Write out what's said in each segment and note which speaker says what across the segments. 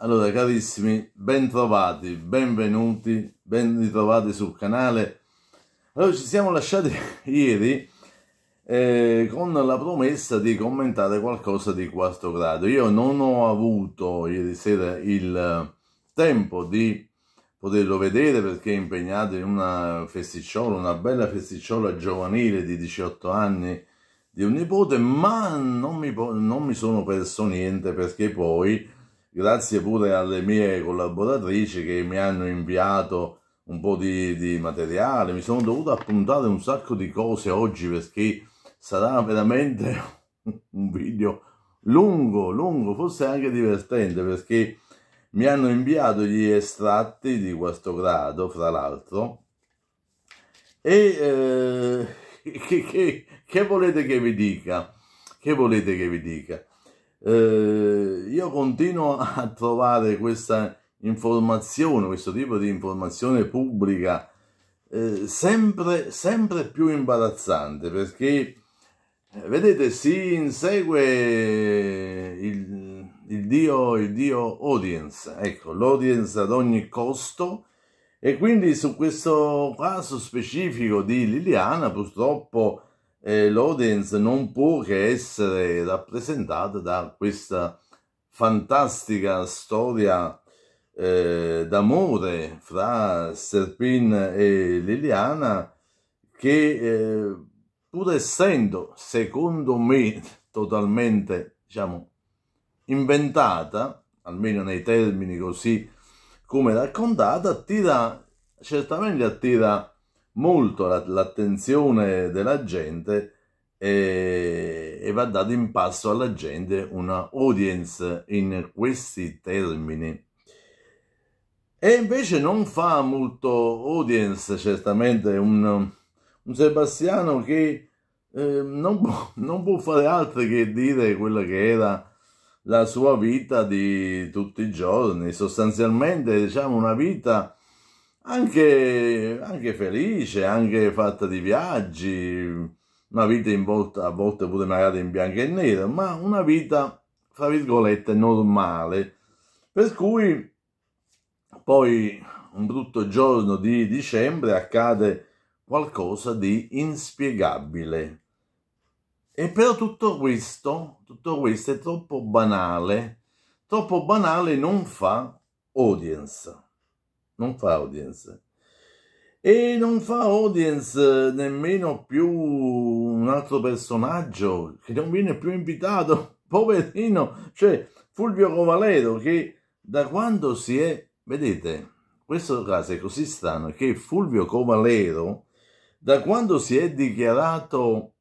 Speaker 1: Allora, carissimi, bentrovati, benvenuti, ben ritrovati sul canale. Allora, ci siamo lasciati ieri eh, con la promessa di commentare qualcosa di quarto grado. Io non ho avuto ieri sera il eh, tempo di poterlo vedere perché è impegnato in una festicciola, una bella festicciola giovanile di 18 anni di un nipote, ma non mi, non mi sono perso niente perché poi grazie pure alle mie collaboratrici che mi hanno inviato un po' di, di, materiale, mi sono dovuto appuntare un sacco di cose oggi perché sarà veramente un video lungo, lungo, forse anche divertente perché mi hanno inviato gli estratti di questo grado, fra l'altro, e eh, che, che, che volete che vi dica? Che volete che vi dica? eh, io continuo a trovare questa informazione, questo tipo di informazione pubblica eh, sempre, sempre più imbarazzante perché eh, vedete si insegue il, il, dio, il dio audience, ecco l'audience ad ogni costo e quindi su questo caso specifico di Liliana purtroppo eh, l'audience non può che essere rappresentata da questa fantastica storia eh, d'amore fra Serpin e Liliana che eh, pur essendo secondo me totalmente diciamo inventata almeno nei termini così come raccontata attira certamente attira molto l'attenzione della gente e, e va dato in passo alla gente una audience in questi termini. E invece non fa molto audience, certamente, un, un Sebastiano che eh, non, può, non, può, fare altro che dire quella che era la sua vita di tutti i giorni, sostanzialmente diciamo una vita anche, anche felice, anche fatta di viaggi, una vita in volta, a volte pure magari in bianco e nero, ma una vita, fra virgolette, normale. Per cui poi un brutto giorno di dicembre accade qualcosa di inspiegabile. E però tutto questo, tutto questo è troppo banale, troppo banale non fa audience non fa audience. E non fa audience nemmeno più un altro personaggio che non viene più invitato, poverino, cioè Fulvio Covalero che da quando si è, vedete, questo caso è così strano che Fulvio Covalero da quando si è dichiarato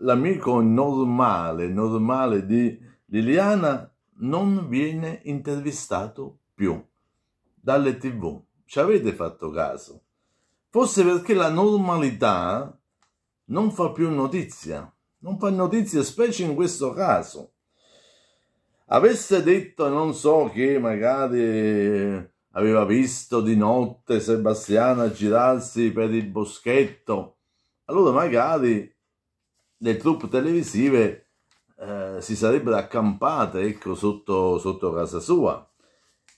Speaker 1: l'amico normale, normale di Liliana, non viene intervistato più dalle tv. Ci avete fatto caso? Forse perché la normalità non fa più notizia, non fa notizia, specie in questo caso. Avesse detto, non so, che magari aveva visto di notte Sebastiano girarsi per il boschetto, allora magari le truppe televisive eh, si sarebbero accampate ecco, sotto, sotto casa sua.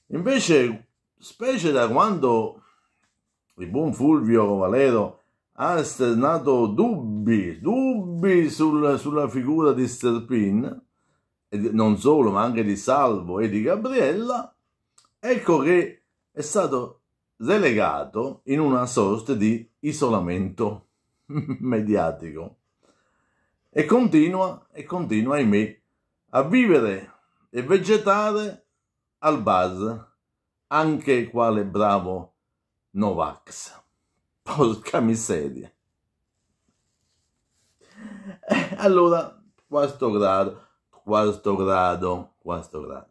Speaker 1: Invece specie da quando il buon Fulvio Valero ha esternato dubbi, dubbi sul, sulla figura di Sterpin, non solo, ma anche di Salvo e di Gabriella, ecco che è stato relegato in una sorta di isolamento mediatico e continua, e continua, ahimè, a vivere e vegetare al bar anche quale bravo Novax. Porca miseria. Eh, allora, quarto grado, quarto grado, quarto grado.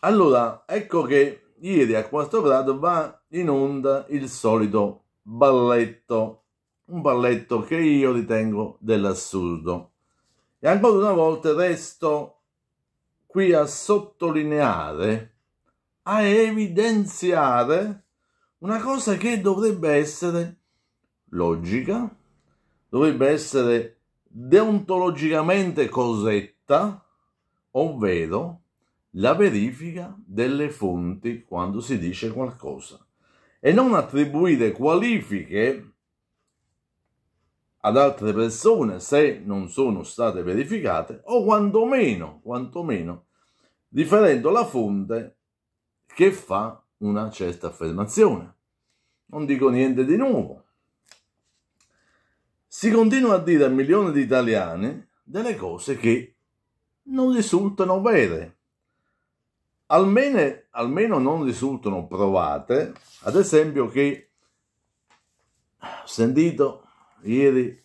Speaker 1: Allora, ecco che ieri a quarto grado va in onda il solito balletto, un balletto che io ritengo dell'assurdo. E ancora una volta resto qui a sottolineare, a evidenziare una cosa che dovrebbe essere logica, dovrebbe essere deontologicamente corretta, ovvero la verifica delle fonti quando si dice qualcosa e non attribuire qualifiche ad altre persone se non sono state verificate o quantomeno, quantomeno riferendo la fonte che fa una certa affermazione. Non dico niente di nuovo. Si continua a dire a milioni di italiani delle cose che non risultano vere. Almeno, almeno non risultano provate. Ad esempio che ho sentito ieri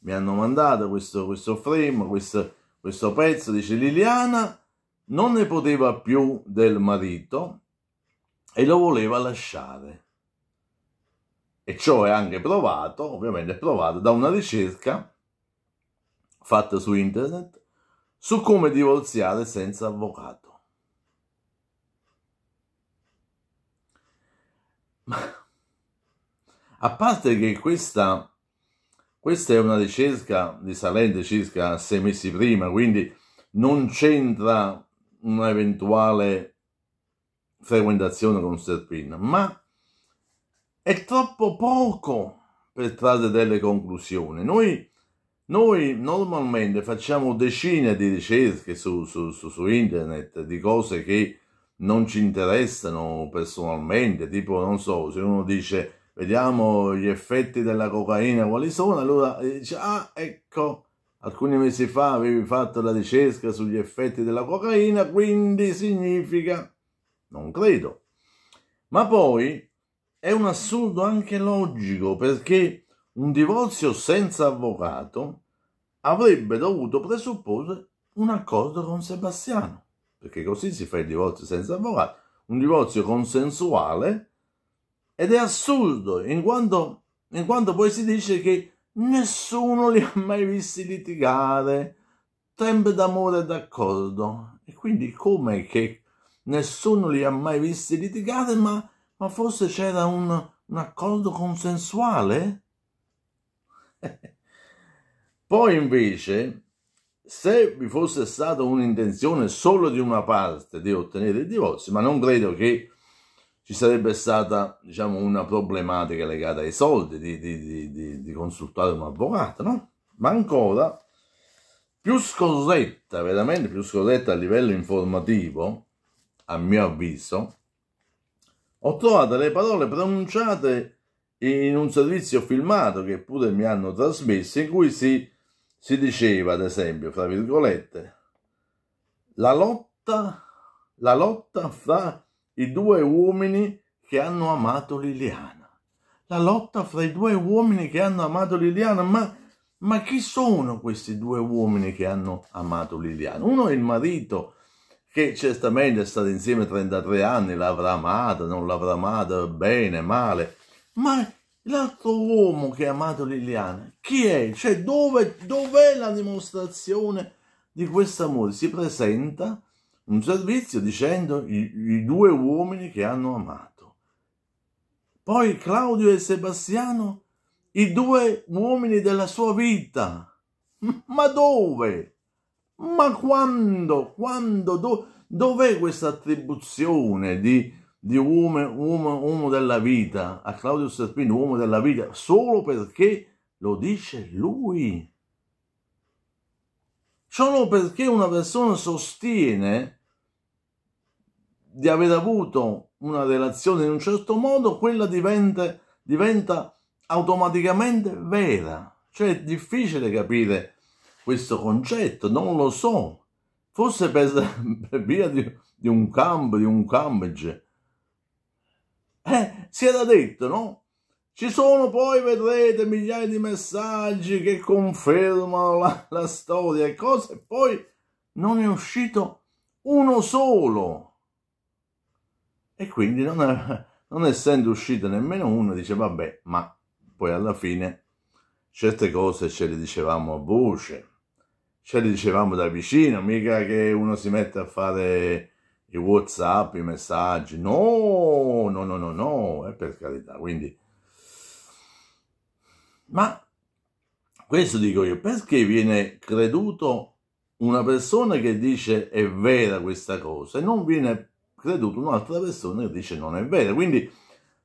Speaker 1: mi hanno mandato questo, questo frame, questo, questo pezzo, dice Liliana non ne poteva più del marito e lo voleva lasciare. E ciò è anche provato, ovviamente provato, da una ricerca fatta su internet su come divorziare senza avvocato. Ma a parte che questa questa è una ricerca risalente circa sei mesi prima, quindi non c'entra un'eventuale frequentazione con Serpin, ma è troppo poco per trarre delle conclusioni. Noi, noi normalmente facciamo decine di ricerche su, su, su, su, internet di cose che non ci interessano personalmente, tipo, non so, se uno dice vediamo gli effetti della cocaina quali sono, allora eh, dice, ah ecco, alcuni mesi fa avevi fatto la ricerca sugli effetti della cocaina, quindi significa, non credo. Ma poi è un assurdo anche logico, perché un divorzio senza avvocato avrebbe dovuto presupporre un accordo con Sebastiano, perché così si fa il divorzio senza avvocato, un divorzio consensuale ed è assurdo, in quanto, in quanto poi si dice che nessuno li ha mai visti litigare, sempre d'amore e d'accordo. E quindi come che nessuno li ha mai visti litigare, ma, ma forse c'era un, un accordo consensuale? Poi invece, se vi fosse stata un'intenzione solo di una parte di ottenere il divorzio, ma non credo che ci sarebbe stata diciamo, una problematica legata ai soldi di, di, di, di consultare un avvocato, no? Ma ancora più scorretta, veramente più scorretta a livello informativo, a mio avviso, ho trovato le parole pronunciate in un servizio filmato che pure mi hanno trasmesso, in cui si, si diceva, ad esempio, fra virgolette, la lotta, la lotta fra i due uomini che hanno amato Liliana. La lotta fra i due uomini che hanno amato Liliana, ma, ma chi sono questi due uomini che hanno amato Liliana? Uno è il marito, che certamente è stato insieme 33 anni, l'avrà amata, non l'avrà amata, bene, male, ma l'altro uomo che ha amato Liliana, chi è? Cioè, dove, dov'è la dimostrazione di questo amore? Si presenta un servizio dicendo i, i due uomini che hanno amato. Poi Claudio e Sebastiano, i due uomini della sua vita. Ma dove? Ma quando? Quando? Do, dov'è questa attribuzione di, di uomo, uomo, uomo, della vita a Claudio Serpino, uomo della vita, solo perché lo dice lui? Solo perché una persona sostiene di aver avuto una relazione in un certo modo, quella diventa, diventa automaticamente vera. Cioè è difficile capire questo concetto, non lo so. Forse per, per via di, di, un campo, di un cambage. Eh, si era detto, no? Ci sono poi, vedrete, migliaia di messaggi che confermano la, la storia e cose, poi non è uscito uno solo e quindi non, non essendo uscito nemmeno uno, dice vabbè, ma poi alla fine certe cose ce le dicevamo a voce, ce le dicevamo da vicino, mica che uno si mette a fare i whatsapp, i messaggi, no, no, no, no, no, è per carità, quindi... Ma questo dico io, perché viene creduto una persona che dice è vera questa cosa e non viene creduto un'altra persona che dice non è vero. Quindi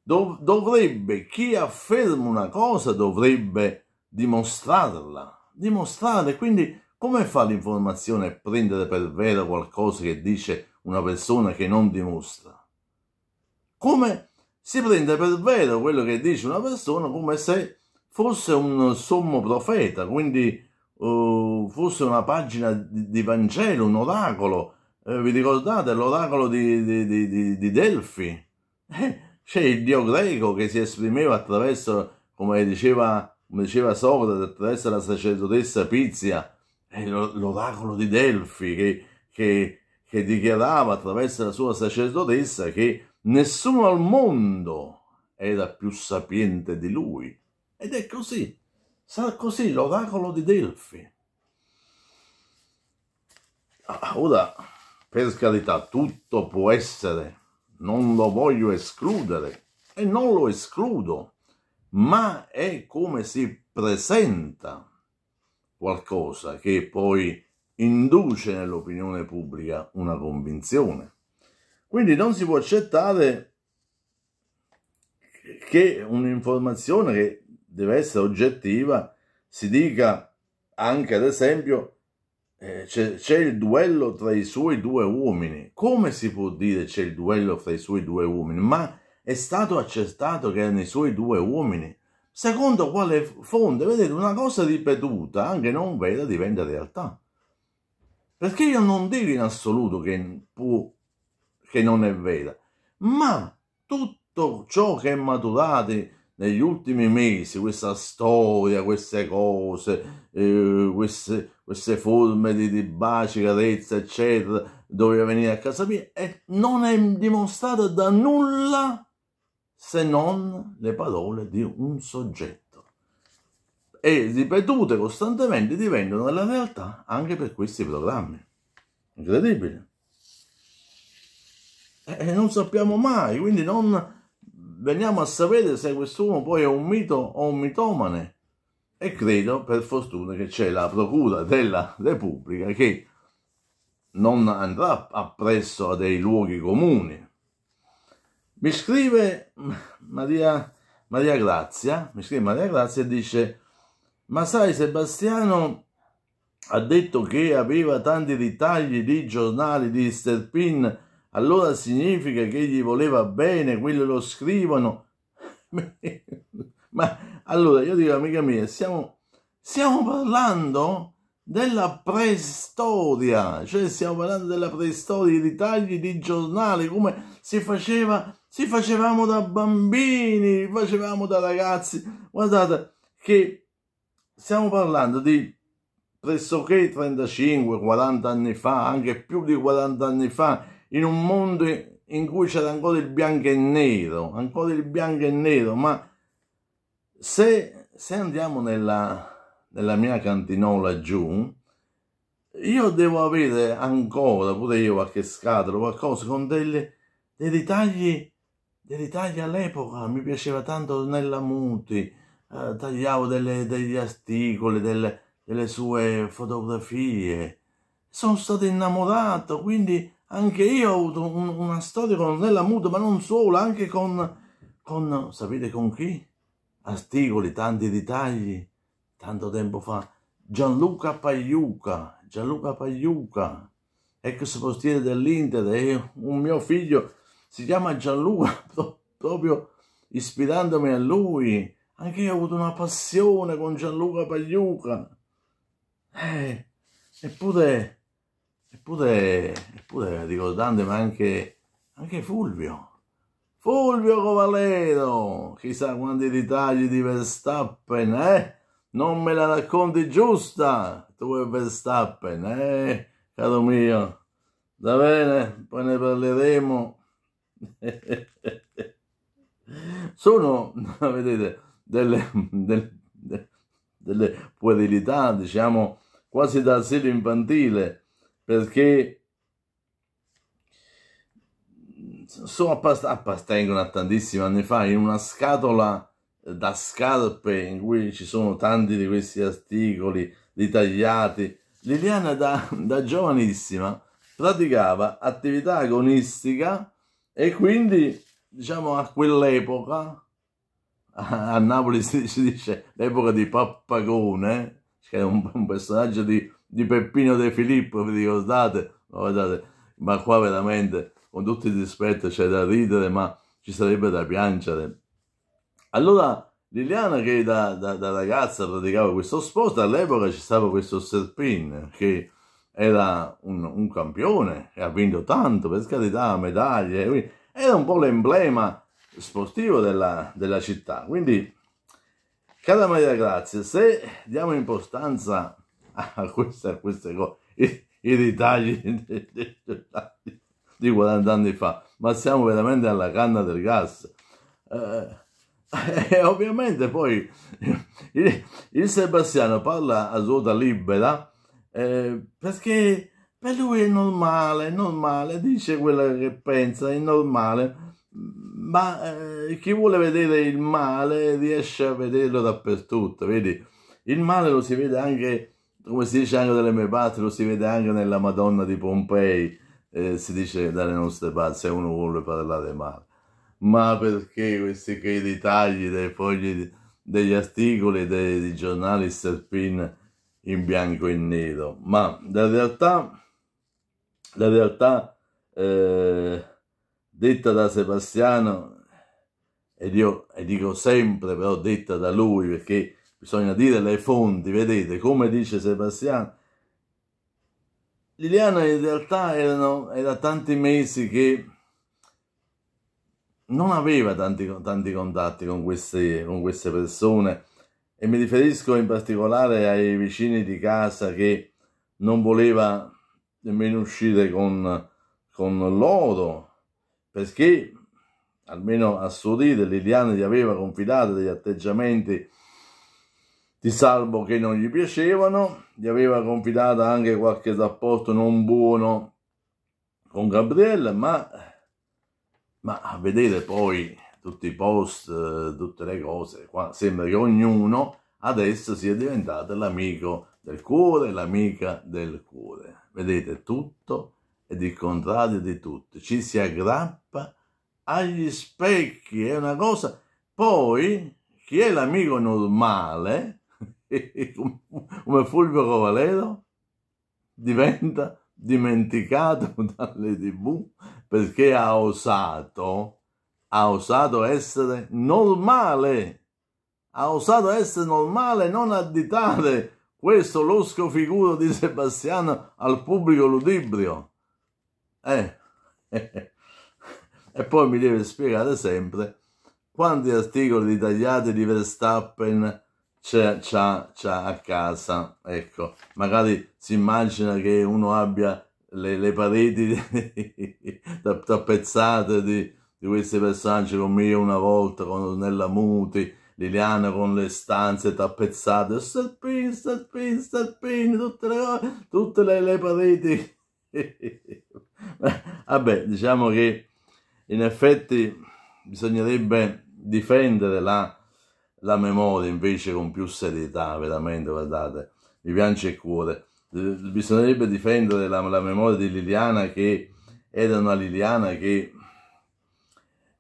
Speaker 1: dov dovrebbe, chi afferma una cosa dovrebbe dimostrarla, dimostrare. Quindi come fa l'informazione a prendere per vero qualcosa che dice una persona che non dimostra? Come si prende per vero quello che dice una persona come se fosse un sommo profeta, quindi uh, fosse una pagina di, di Vangelo, un oracolo, eh, vi ricordate l'oracolo di, di, di, di Delfi? Eh, c'è il dio greco che si esprimeva attraverso, come diceva, come diceva Socrate, attraverso la sacerdotessa Pizia, eh, l'oracolo di Delfi che, che, che dichiarava attraverso la sua sacerdotessa che nessuno al mondo era più sapiente di lui. Ed è così, sarà così l'oracolo di Delfi. Ah, ora, per carità, tutto può essere, non lo voglio escludere e non lo escludo, ma è come si presenta qualcosa che poi induce nell'opinione pubblica una convinzione. Quindi non si può accettare che un'informazione che deve essere oggettiva si dica anche ad esempio eh, c'è il duello tra i suoi due uomini. Come si può dire c'è il duello tra i suoi due uomini? Ma è stato accertato che erano i suoi due uomini. Secondo quale fonte? Vedete, una cosa ripetuta, anche non vera, diventa realtà. Perché io non dico in assoluto che, può, che non è vera, ma tutto ciò che è maturato negli ultimi mesi questa storia, queste cose, eh, queste, queste, forme di, di baci, carezze, eccetera, doveva venire a casa mia e non è dimostrata da nulla se non le parole di un soggetto. E ripetute costantemente diventano la realtà anche per questi programmi. Incredibile. E non sappiamo mai, quindi non veniamo a sapere se quest'uomo poi è un mito o un mitomane. E credo, per fortuna, che c'è la Procura della Repubblica che non andrà appresso a dei luoghi comuni. Mi scrive Maria, Maria Grazia, mi scrive Maria Grazia e dice, ma sai Sebastiano ha detto che aveva tanti ritagli di giornali di Sterpin allora significa che gli voleva bene, quello lo scrivono. Ma allora io dico, amica mia, stiamo, stiamo parlando della preistoria, cioè stiamo parlando della preistoria, di tagli di giornale, come si faceva, si facevamo da bambini, facevamo da ragazzi. Guardate che stiamo parlando di pressoché 35, 40 anni fa, anche più di 40 anni fa, in un mondo in cui c'era ancora il bianco e nero, ancora il bianco e nero, ma se, se andiamo nella, nella mia cantinola giù, io devo avere ancora, pure io qualche scatola, qualcosa con delle, dei ritagli, dei ritagli all'epoca, mi piaceva tanto Nella Muti, eh, tagliavo delle, degli articoli, delle, delle sue fotografie, sono stato innamorato, quindi anche io ho avuto un, una storia con Nella Muto, ma non solo, anche con, con, sapete con chi? Articoli, tanti dettagli, tanto tempo fa. Gianluca Pagliuca, Gianluca Pagliuca, ex postiere dell'Inter, e un mio figlio si chiama Gianluca, proprio ispirandomi a lui. Anche io ho avuto una passione con Gianluca Pagliuca. Eh, eppure eppure, eppure ricordandomi anche, anche Fulvio. Fulvio Covalero, chissà quanti ritagli di Verstappen, eh? Non me la racconti giusta, tu e Verstappen, eh? Caro mio, va bene, poi ne parleremo. Sono, vedete, delle, delle, delle puerilità, diciamo, quasi da asilo infantile, perché sono appartengono a tantissimi anni fa in una scatola eh, da scarpe in cui ci sono tanti di questi articoli ritagliati. Liliana da, da giovanissima praticava attività agonistica e quindi diciamo a quell'epoca a Napoli si dice l'epoca di Pappagone, eh, che è un, un personaggio di di Peppino De Filippo, vi ricordate? Guardate, ma qua veramente, con tutto il rispetto, c'è da ridere, ma ci sarebbe da piangere. Allora, Liliana, che da, da, da ragazza praticava questo sport, all'epoca ci stava questo Serpin, che era un, un, campione e ha vinto tanto, per carità, medaglie, era un po' l'emblema sportivo della, della città. Quindi, cara Maria Grazia, se diamo importanza a a queste, a queste cose, i, i ritagli di, di, di 40 anni fa, ma siamo veramente alla canna del gas. Eh, e ovviamente poi il, il, Sebastiano parla a ruota libera eh, perché per lui è normale, è normale, dice quello che pensa, è normale, ma eh, chi vuole vedere il male riesce a vederlo dappertutto, vedi? Il male lo si vede anche come si dice anche dalle mie parti, lo si vede anche nella Madonna di Pompei, eh, si dice dalle nostre parti, se uno vuole parlare male. Ma perché questi che ritagli dei fogli, degli articoli, dei, dei giornali serpin in bianco e nero? Ma la realtà, la realtà eh, detta da Sebastiano, e io e dico sempre però detta da lui perché bisogna dire le fonti, vedete, come dice Sebastiano, Liliana in realtà erano, era tanti mesi che non aveva tanti, tanti contatti con queste, con queste, persone e mi riferisco in particolare ai vicini di casa che non voleva nemmeno uscire con, con loro perché almeno a suo dire Liliana gli aveva confidato degli atteggiamenti di Salvo che non gli piacevano, gli aveva confidato anche qualche rapporto non buono con Gabriele, ma, ma a vedere poi tutti i post, tutte le cose, qua sembra che ognuno adesso sia diventato l'amico del cuore, l'amica del cuore. Vedete, tutto è di contrario di tutto. Ci si aggrappa agli specchi, è una cosa... Poi, chi è l'amico normale come Fulvio Cavaledo diventa dimenticato dalle tv perché ha osato, ha osato essere normale, ha osato essere normale, non additare questo losco figuro di Sebastiano al pubblico ludibrio. Eh, e poi mi deve spiegare sempre quanti articoli di tagliati di Verstappen c'è, c'ha, c'ha a casa, ecco, magari si immagina che uno abbia le, le pareti tappezzate di, di, questi personaggi come io una volta, con Nella Muti, Liliana con le stanze tappezzate, Serpin, Serpin, Serpin, tutte le, tutte le, le pareti. Vabbè, diciamo che in effetti bisognerebbe difendere la la memoria invece con più serietà, veramente, guardate, mi piace il cuore. Eh, bisognerebbe difendere la, la memoria di Liliana che era una Liliana che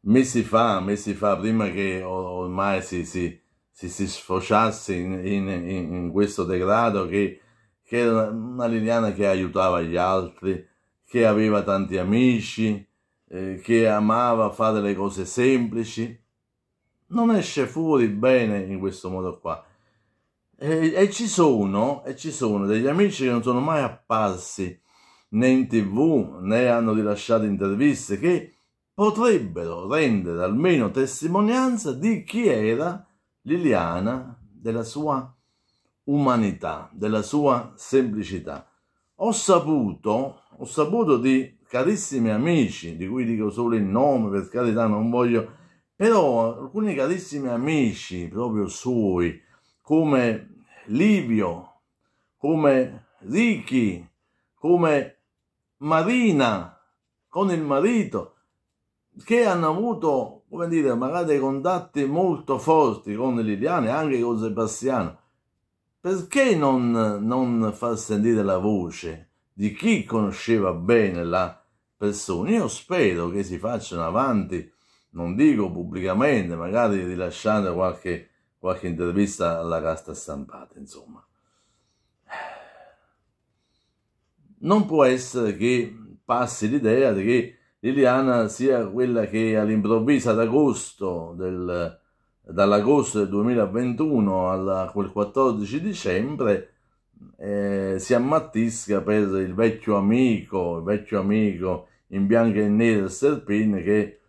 Speaker 1: mesi fa, mesi fa, prima che ormai si, si, si, si sfociasse in, in, in, questo degrado, che, che, era una Liliana che aiutava gli altri, che aveva tanti amici, eh, che amava fare le cose semplici, non esce fuori bene in questo modo qua. E, e, ci sono, e ci sono degli amici che non sono mai apparsi né in tv né hanno rilasciato interviste che potrebbero rendere almeno testimonianza di chi era Liliana, della sua umanità, della sua semplicità. Ho saputo, ho saputo di carissimi amici, di cui dico solo il nome, per carità non voglio però alcuni carissimi amici proprio suoi, come Livio, come Ricky come Marina, con il marito, che hanno avuto, come dire, magari dei contatti molto forti con Liliana e anche con Sebastiano, perché non, non far sentire la voce di chi conosceva bene la persona? Io spero che si facciano avanti non dico pubblicamente, magari rilasciando qualche, qualche intervista alla casta stampata, insomma. Non può essere che passi l'idea che Liliana sia quella che all'improvviso ad agosto del, dall'agosto del 2021 a quel 14 dicembre eh, si ammattisca per il vecchio amico, il vecchio amico in bianco e nero Serpin che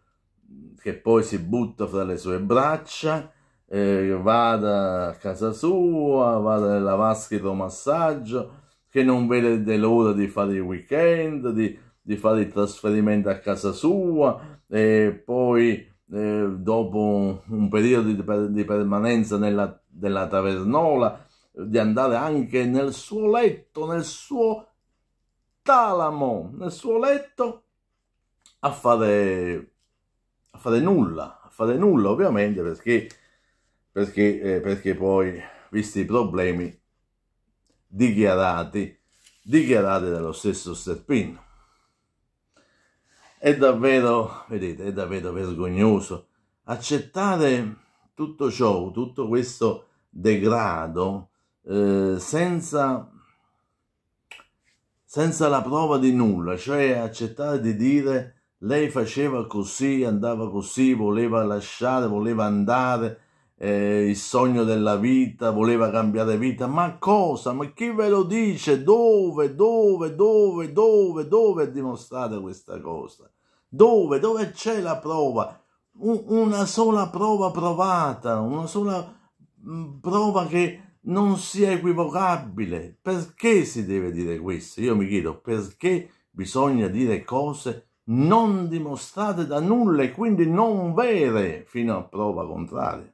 Speaker 1: che poi si butta fra le sue braccia, eh, vada a casa sua, vada nella vasca massaggio, che non vede l'ora di fare il weekend, di, di, fare il trasferimento a casa sua, e poi eh, dopo un periodo di, di permanenza nella, nella tavernola, di andare anche nel suo letto, nel suo talamo, nel suo letto, a fare a fare nulla, a fare nulla ovviamente perché, perché, eh, perché poi, visti i problemi dichiarati, dichiarati dallo stesso Serpin. È davvero, vedete, è davvero vergognoso accettare tutto ciò, tutto questo degrado eh, senza, senza la prova di nulla, cioè accettare di dire lei faceva così, andava così, voleva lasciare, voleva andare, eh, il sogno della vita, voleva cambiare vita. Ma cosa? Ma chi ve lo dice? Dove, dove, dove, dove, dove è dimostrata questa cosa? Dove, dove c'è la prova? una sola prova provata, una sola mm, prova che non sia equivocabile. Perché si deve dire questo? Io mi chiedo perché bisogna dire cose non dimostrate da nulla e quindi non vere fino a prova contraria.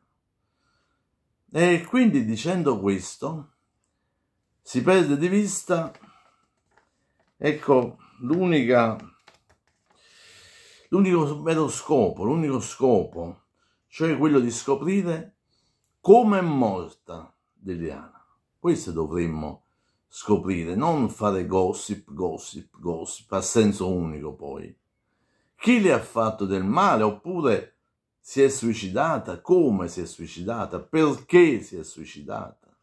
Speaker 1: E quindi dicendo questo si perde di vista, ecco, l'unica, l'unico vero scopo, l'unico scopo, cioè quello di scoprire come è morta Liliana. Questo dovremmo scoprire, non fare gossip, gossip, gossip, a senso unico poi chi le ha fatto del male oppure si è suicidata, come si è suicidata, perché si è suicidata,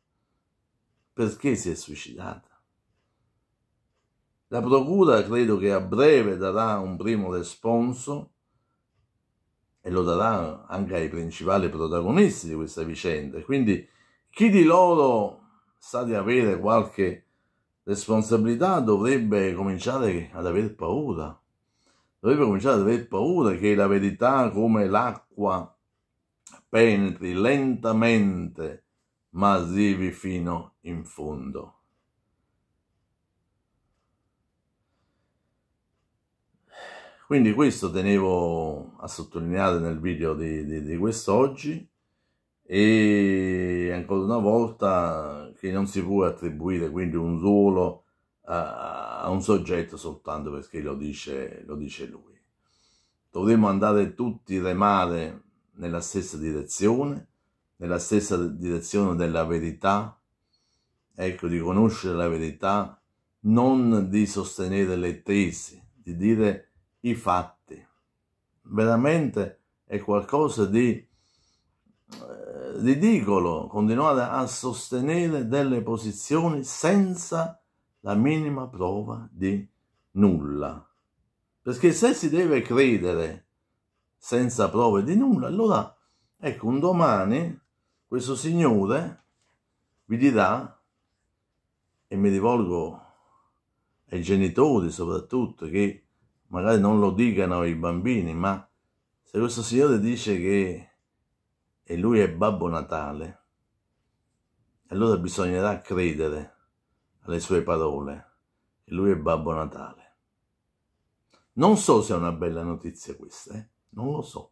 Speaker 1: perché si è suicidata. La procura credo che a breve darà un primo responso e lo darà anche ai principali protagonisti di questa vicenda. Quindi chi di loro sa di avere qualche responsabilità dovrebbe cominciare ad aver paura dovrebbe cominciare ad avere paura che la verità come l'acqua penetri lentamente ma arrivi fino in fondo. Quindi questo tenevo a sottolineare nel video di, di, di quest'oggi e ancora una volta che non si può attribuire quindi un ruolo a, a un soggetto soltanto perché lo dice, lo dice lui. Dovremmo andare tutti remare nella stessa direzione, nella stessa direzione della verità, ecco, di conoscere la verità, non di sostenere le tesi, di dire i fatti. Veramente è qualcosa di eh, ridicolo continuare a sostenere delle posizioni senza la minima prova di nulla. Perché se si deve credere senza prove di nulla, allora ecco, un domani questo Signore vi dirà, e mi rivolgo ai genitori soprattutto, che magari non lo dicano ai bambini, ma se questo Signore dice che e lui è Babbo Natale, allora bisognerà credere alle sue parole e lui è Babbo Natale. Non so se è una bella notizia questa, eh? non lo so.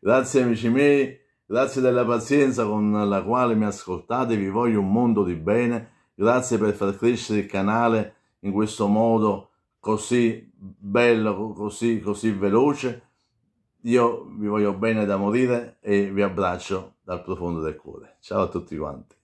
Speaker 1: Grazie amici miei, grazie della pazienza con la quale mi ascoltate, vi voglio un mondo di bene, grazie per far crescere il canale in questo modo così bello, così, così veloce. Io vi voglio bene da morire e vi abbraccio dal profondo del cuore. Ciao a tutti quanti.